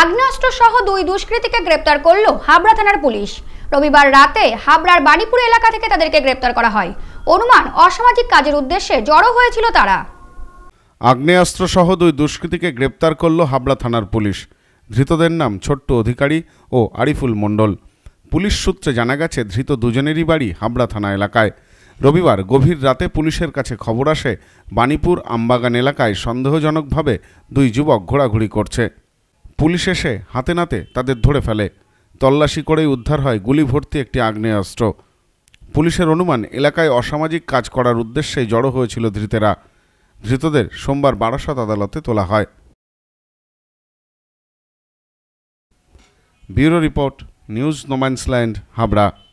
আগ্নেয়াস্ত্র সহ দুই দুষ্কৃতীকে গ্রেপ্তার করল হাবড়া থানার পুলিশ রবিবার রাতে হাবড়ার বাণীপুর এলাকা থেকে তাদেরকে গ্রেপ্তার করা হয় অনুমান অসামাজিক কাজের উদ্দেশ্যে জড়ো হয়েছিল তারা আগ্নেয়াস্ত্র সহ দুই দুষ্কৃতীকে গ্রেপ্তার করল হাবড়া থানার পুলিশ ধৃতদের নাম ছোট্ট অধিকারী ও আরিফুল মণ্ডল পুলিশ সূত্রে জানা গেছে ধৃত দুজনেরই বাড়ি হাবড়া থানা এলাকায় রবিবার গভীর রাতে পুলিশের কাছে খবর আসে বাণীপুর আমবাগান এলাকায় সন্দেহজনকভাবে দুই যুবক ঘোরাঘুরি করছে পুলিশ এসে হাতে নাতে তাদের ধরে ফেলে তল্লাশি করেই উদ্ধার হয় গুলি ভর্তি একটি আগ্নেয়াস্ত্র পুলিশের অনুমান এলাকায় অসামাজিক কাজ করার উদ্দেশ্যেই জড়ো হয়েছিল ধৃতেরা ধৃতদের সোমবার বারাসত আদালতে তোলা হয় bureau report news no man's land Habra